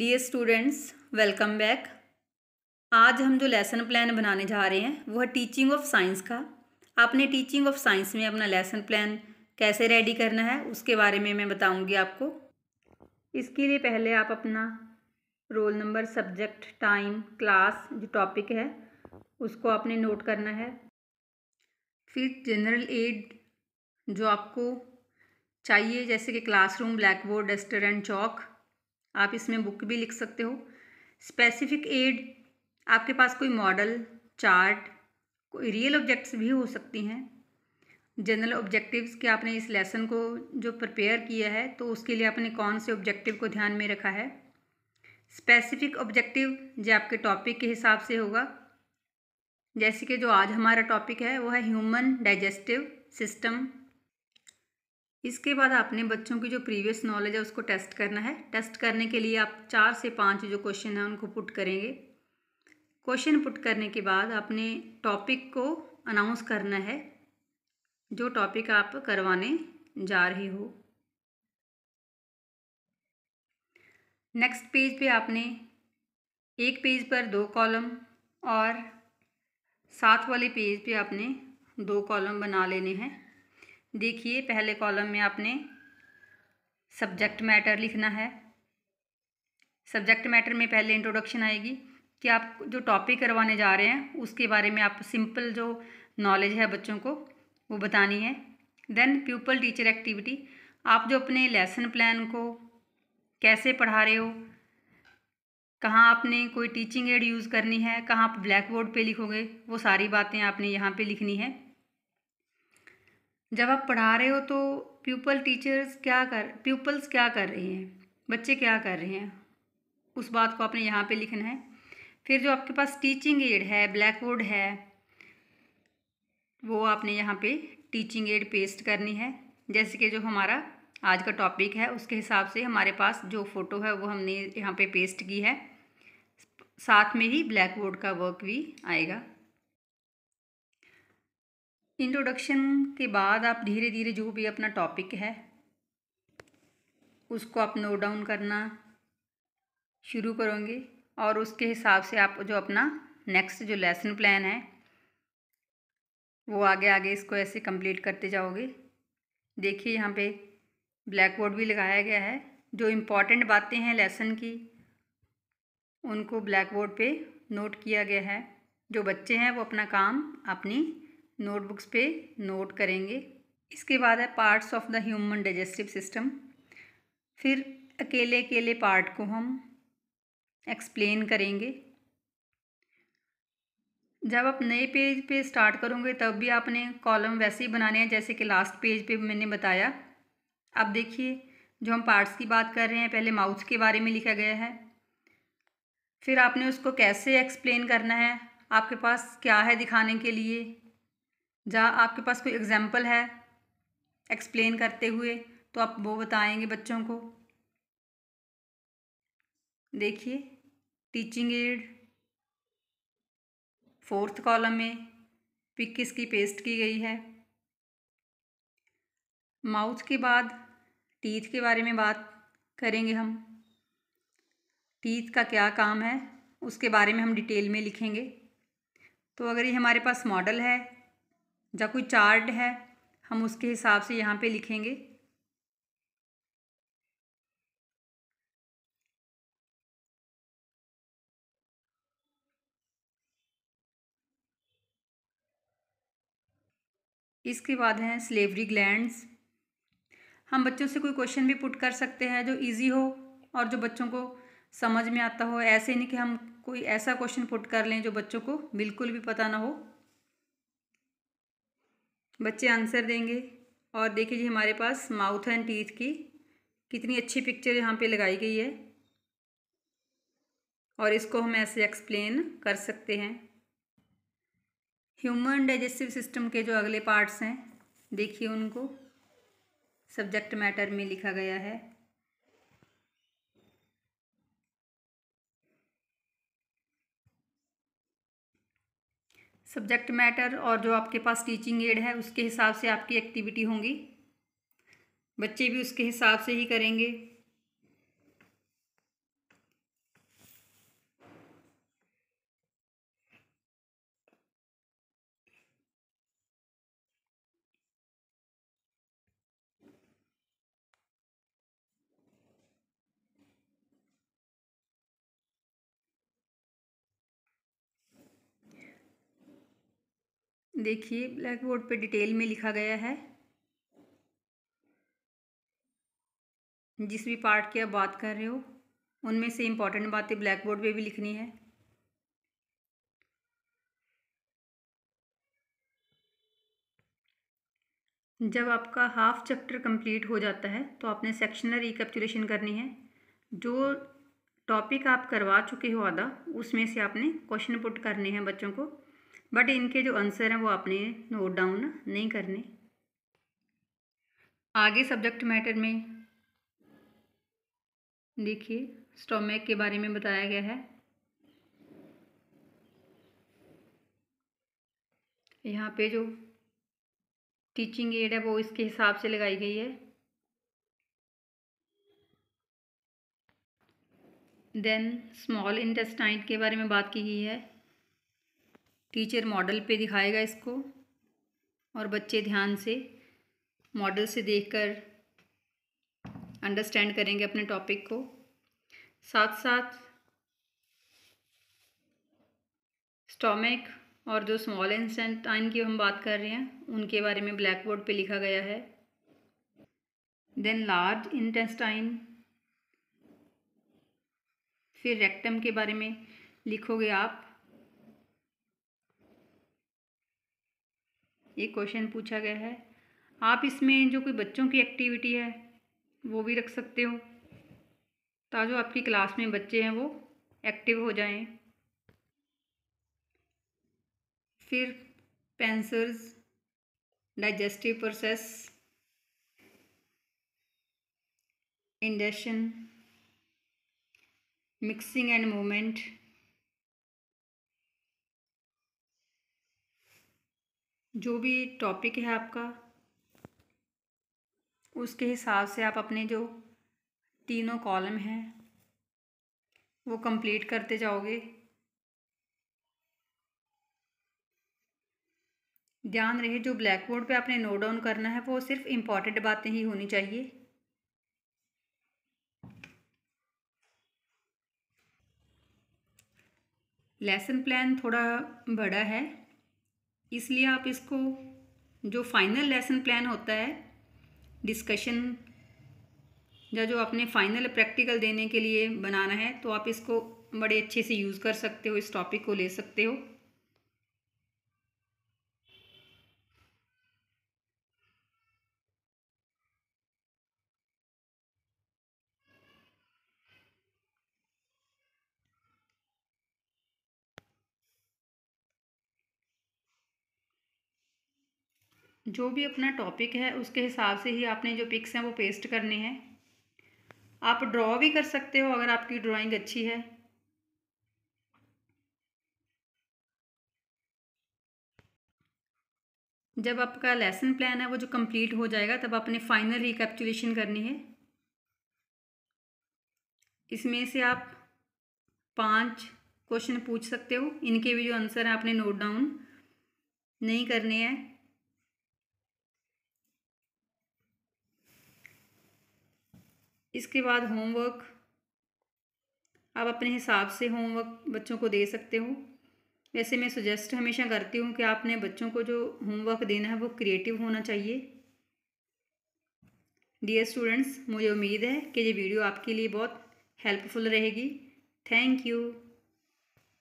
dear students welcome back आज हम जो लेसन प्लान बनाने जा रहे हैं वह टीचिंग ऑफ साइंस का आपने टीचिंग ऑफ साइंस में अपना लेसन प्लान कैसे रेडी करना है उसके बारे में मैं बताऊंगी आपको इसके लिए पहले आप अपना roll number subject time class जो टॉपिक है उसको आपने नोट करना है फिर जनरल एड जो आपको चाहिए जैसे कि classroom black board duster and chalk आप इसमें बुक भी लिख सकते हो स्पेसिफिक एड आपके पास कोई मॉडल चार्ट कोई रियल ऑब्जेक्ट्स भी हो सकती हैं जनरल ऑब्जेक्टिव्स के आपने इस लेसन को जो प्रिपेयर किया है तो उसके लिए आपने कौन से ऑब्जेक्टिव को ध्यान में रखा है स्पेसिफिक ऑब्जेक्टिव जो आपके टॉपिक के हिसाब से होगा जैसे कि जो आज हमारा टॉपिक है वो है ह्यूमन डाइजेस्टिव सिस्टम इसके बाद आपने बच्चों की जो प्रीवियस नॉलेज है उसको टेस्ट करना है टेस्ट करने के लिए आप चार से पाँच जो क्वेश्चन हैं उनको पुट करेंगे क्वेश्चन पुट करने के बाद आपने टॉपिक को अनाउंस करना है जो टॉपिक आप करवाने जा रहे हो नेक्स्ट पेज पे आपने एक पेज पर दो कॉलम और साथ वाले पेज पे आपने दो कॉलम बना लेने हैं देखिए पहले कॉलम में आपने सब्जेक्ट मैटर लिखना है सब्जेक्ट मैटर में पहले इंट्रोडक्शन आएगी कि आप जो टॉपिक करवाने जा रहे हैं उसके बारे में आप सिंपल जो नॉलेज है बच्चों को वो बतानी है देन प्यूपल टीचर एक्टिविटी आप जो अपने लेसन प्लान को कैसे पढ़ा रहे हो कहाँ आपने कोई टीचिंग एड यूज़ करनी है कहाँ आप ब्लैक बोर्ड पर लिखोगे वो सारी बातें आपने यहाँ पर लिखनी है जब आप पढ़ा रहे हो तो प्यूपल टीचर्स क्या कर प्यूपल्स क्या कर रहे हैं बच्चे क्या कर रहे हैं उस बात को आपने यहाँ पे लिखना है फिर जो आपके पास टीचिंग एड है ब्लैक बोर्ड है वो आपने यहाँ पे टीचिंग एड पेस्ट करनी है जैसे कि जो हमारा आज का टॉपिक है उसके हिसाब से हमारे पास जो फ़ोटो है वो हमने यहाँ पे पेस्ट की है साथ में ही ब्लैक बोर्ड का वर्क भी आएगा इंट्रोडक्शन के बाद आप धीरे धीरे जो भी अपना टॉपिक है उसको आप नोट डाउन करना शुरू करोगे और उसके हिसाब से आप जो अपना नेक्स्ट जो लेसन प्लान है वो आगे आगे इसको ऐसे कंप्लीट करते जाओगे देखिए यहाँ पे ब्लैक बोर्ड भी लगाया गया है जो इम्पॉर्टेंट बातें हैं लेसन की उनको ब्लैक बोर्ड पे नोट किया गया है जो बच्चे हैं वो अपना काम अपनी नोटबुक्स पे नोट करेंगे इसके बाद है parts of the human digestive system फिर अकेले अकेले पार्ट को हम एक्सप्लेन करेंगे जब आप नए पेज पे स्टार्ट करोगे तब भी आपने कॉलम वैसे ही बनाने हैं जैसे कि लास्ट पेज पे मैंने बताया अब देखिए जो हम पार्ट्स की बात कर रहे हैं पहले माउथ के बारे में लिखा गया है फिर आपने उसको कैसे एक्सप्लेन करना है आपके पास क्या है दिखाने के लिए जहाँ आपके पास कोई एग्जाम्पल है एक्सप्लेन करते हुए तो आप वो बताएंगे बच्चों को देखिए टीचिंग एड फोर्थ कॉलम में पिक किसकी पेस्ट की गई है माउथ के बाद टीथ के बारे में बात करेंगे हम टीथ का क्या काम है उसके बारे में हम डिटेल में लिखेंगे तो अगर ये हमारे पास मॉडल है या कोई चार्ट है हम उसके हिसाब से यहाँ पे लिखेंगे इसके बाद हैं स्लेवरी ग्लैंड्स हम बच्चों से कोई क्वेश्चन भी पुट कर सकते हैं जो इजी हो और जो बच्चों को समझ में आता हो ऐसे नहीं कि हम कोई ऐसा क्वेश्चन पुट कर लें जो बच्चों को बिल्कुल भी पता ना हो बच्चे आंसर देंगे और देखिए जी हमारे पास माउथ एंड टीथ की कितनी अच्छी पिक्चर यहाँ पे लगाई गई है और इसको हम ऐसे एक्सप्लेन कर सकते हैं ह्यूमन डाइजेस्टिव सिस्टम के जो अगले पार्ट्स हैं देखिए उनको सब्जेक्ट मैटर में लिखा गया है सब्जेक्ट मैटर और जो आपके पास टीचिंग एड है उसके हिसाब से आपकी एक्टिविटी होंगी बच्चे भी उसके हिसाब से ही करेंगे देखिए ब्लैक बोर्ड पे डिटेल में लिखा गया है जिस भी पार्ट की आप बात कर रहे हो उनमें से इम्पॉर्टेंट बातें ब्लैक बोर्ड पे भी लिखनी है जब आपका हाफ चैप्टर कंप्लीट हो जाता है तो आपने सेक्शनल रिकेपचुलेशन करनी है जो टॉपिक आप करवा चुके हो आधा उसमें से आपने क्वेश्चन पुट करने हैं बच्चों को बट इनके जो आंसर हैं वो आपने नोट डाउन नहीं करने आगे सब्जेक्ट मैटर में देखिए स्टोमैक के बारे में बताया गया है यहाँ पे जो टीचिंग एड है वो इसके हिसाब से लगाई गई है देन स्मॉल इंटेस्टाइन के बारे में बात की गई है टीचर मॉडल पे दिखाएगा इसको और बच्चे ध्यान से मॉडल से देखकर अंडरस्टैंड करेंगे अपने टॉपिक को साथ साथ स्टोमिक और जो स्मॉल इंसेंटाइन की हम बात कर रहे हैं उनके बारे में ब्लैक बोर्ड पर लिखा गया है देन लार्ज इंटेस्टाइन फिर रेक्टम के बारे में लिखोगे आप ये क्वेश्चन पूछा गया है आप इसमें जो कोई बच्चों की एक्टिविटी है वो भी रख सकते हो ताजो आपकी क्लास में बच्चे हैं वो एक्टिव हो जाएं फिर पेंसर्स digestive process ingestion mixing and movement जो भी टॉपिक है आपका उसके हिसाब से आप अपने जो तीनों कॉलम हैं वो कंप्लीट करते जाओगे ध्यान रहे जो ब्लैक बोर्ड पर आपने नोट डाउन करना है वो सिर्फ इम्पॉर्टेंट बातें ही होनी चाहिए लेसन प्लान थोड़ा बड़ा है इसलिए आप इसको जो फाइनल लेसन प्लान होता है डिस्कशन या जो आपने फाइनल प्रैक्टिकल देने के लिए बनाना है तो आप इसको बड़े अच्छे से यूज़ कर सकते हो इस टॉपिक को ले सकते हो जो भी अपना टॉपिक है उसके हिसाब से ही आपने जो पिक्स हैं वो पेस्ट करने हैं आप ड्रॉ भी कर सकते हो अगर आपकी ड्राइंग अच्छी है जब आपका लेसन प्लान है वो जो कंप्लीट हो जाएगा तब आपने फाइनल रिकैप्चुलेशन करनी है इसमें से आप पांच क्वेश्चन पूछ सकते हो इनके भी जो आंसर है आपने नोट डाउन नहीं करने हैं इसके बाद होमवर्क आप अपने हिसाब से होमवर्क बच्चों को दे सकते हो वैसे मैं सुजेस्ट हमेशा करती हूँ कि आपने बच्चों को जो होमवर्क देना है वो क्रिएटिव होना चाहिए डियर स्टूडेंट्स मुझे उम्मीद है कि ये वीडियो आपके लिए बहुत हेल्पफुल रहेगी थैंक यू